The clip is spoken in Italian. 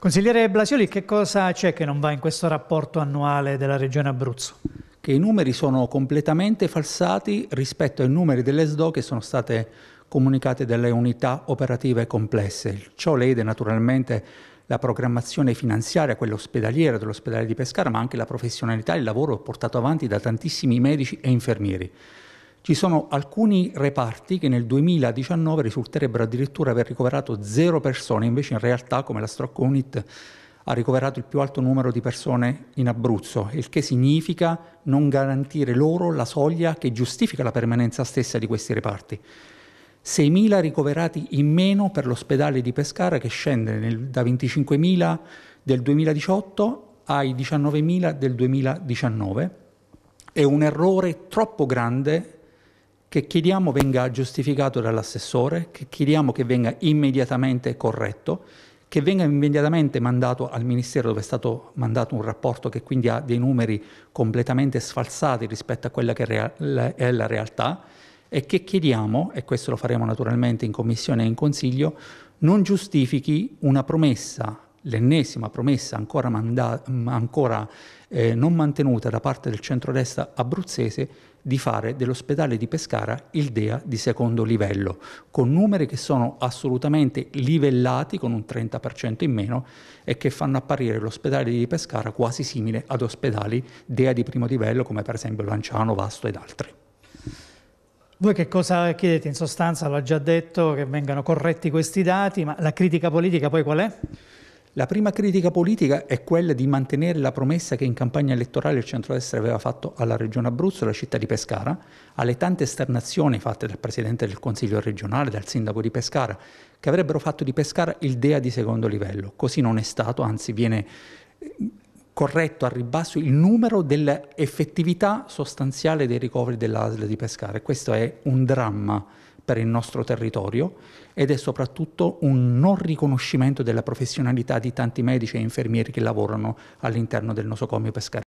Consigliere Blasioli, che cosa c'è che non va in questo rapporto annuale della Regione Abruzzo? Che i numeri sono completamente falsati rispetto ai numeri delle SDO che sono state comunicate dalle unità operative complesse. Ciò lede naturalmente la programmazione finanziaria, quella ospedaliera dell'ospedale di Pescara, ma anche la professionalità e il lavoro portato avanti da tantissimi medici e infermieri. Ci sono alcuni reparti che nel 2019 risulterebbero addirittura aver ricoverato zero persone, invece in realtà come la Stroke Unit ha ricoverato il più alto numero di persone in Abruzzo, il che significa non garantire loro la soglia che giustifica la permanenza stessa di questi reparti. 6.000 ricoverati in meno per l'ospedale di Pescara che scende nel, da 25.000 del 2018 ai 19.000 del 2019. È un errore troppo grande che chiediamo venga giustificato dall'assessore, che chiediamo che venga immediatamente corretto, che venga immediatamente mandato al Ministero dove è stato mandato un rapporto che quindi ha dei numeri completamente sfalsati rispetto a quella che è la realtà e che chiediamo, e questo lo faremo naturalmente in Commissione e in Consiglio, non giustifichi una promessa l'ennesima promessa ancora, manda- ancora eh, non mantenuta da parte del centrodestra abruzzese di fare dell'ospedale di Pescara il DEA di secondo livello, con numeri che sono assolutamente livellati con un 30% in meno e che fanno apparire l'ospedale di Pescara quasi simile ad ospedali DEA di primo livello come per esempio Lanciano, Vasto ed altri. Voi che cosa chiedete in sostanza? l'ho già detto che vengano corretti questi dati, ma la critica politica poi qual è? La prima critica politica è quella di mantenere la promessa che in campagna elettorale il centrodestra aveva fatto alla Regione Abruzzo, alla città di Pescara, alle tante esternazioni fatte dal Presidente del Consiglio regionale, dal Sindaco di Pescara, che avrebbero fatto di Pescara il DEA di secondo livello. Così non è stato, anzi viene eh, corretto a ribasso il numero dell'effettività sostanziale dei ricoveri dell'ASL di Pescara. Questo è un dramma per il nostro territorio ed è soprattutto un non riconoscimento della professionalità di tanti medici e infermieri che lavorano all'interno del nosocomio pescarese.